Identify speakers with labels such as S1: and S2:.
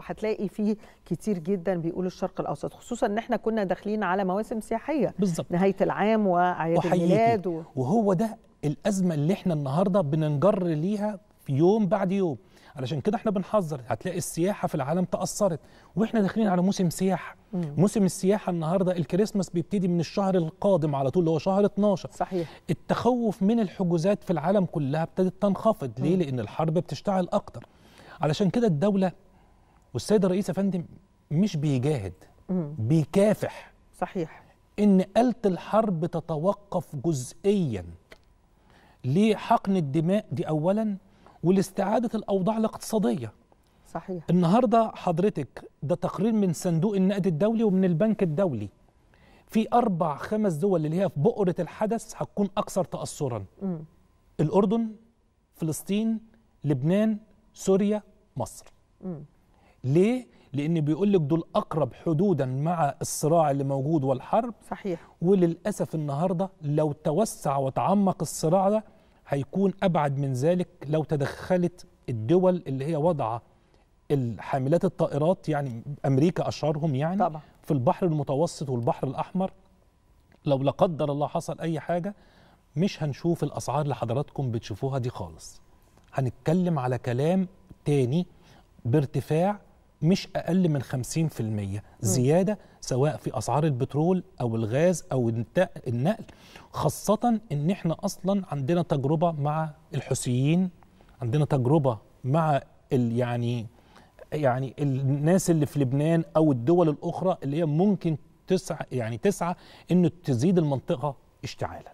S1: وهتلاقي فيه كتير جدا بيقول الشرق الاوسط خصوصا ان احنا كنا داخلين على مواسم سياحيه بالظبط نهايه العام واعياد الميلاد و... وهو ده الازمه اللي احنا النهارده بننجر ليها يوم بعد يوم علشان كده احنا بنحذر هتلاقي السياحه في العالم تاثرت واحنا داخلين على موسم سياحه موسم السياحه النهارده الكريسماس بيبتدي من الشهر القادم على طول اللي هو شهر 12 صحيح التخوف من الحجوزات في العالم كلها ابتدت تنخفض ليه مم. لان الحرب بتشتعل اكتر علشان كده الدوله والسيد الرئيس يا فندم مش بيجاهد بيكافح صحيح ان آلة الحرب تتوقف جزئيا لحقن الدماء دي اولا ولاستعادة الاوضاع الاقتصادية صحيح النهارده حضرتك ده تقرير من صندوق النقد الدولي ومن البنك الدولي في اربع خمس دول اللي هي في بؤره الحدث هتكون اكثر تاثرا م. الاردن فلسطين لبنان سوريا مصر م. ليه؟ لأن بيقول لك دول أقرب حدودا مع الصراع اللي موجود والحرب صحيح وللأسف النهاردة لو توسع وتعمق الصراع ده هيكون أبعد من ذلك لو تدخلت الدول اللي هي وضعه الحاملات الطائرات يعني امريكا اشهرهم يعني طبعا. في البحر المتوسط والبحر الاحمر لو لا قدر الله حصل اي حاجه مش هنشوف الاسعار اللي حضراتكم بتشوفوها دي خالص هنتكلم على كلام تاني بارتفاع مش أقل من 50% زيادة سواء في أسعار البترول أو الغاز أو النقل خاصة إن إحنا أصلا عندنا تجربة مع الحوثيين عندنا تجربة مع يعني يعني الناس اللي في لبنان أو الدول الأخرى اللي هي ممكن تسعى يعني تسعى إنه تزيد المنطقة اشتعالا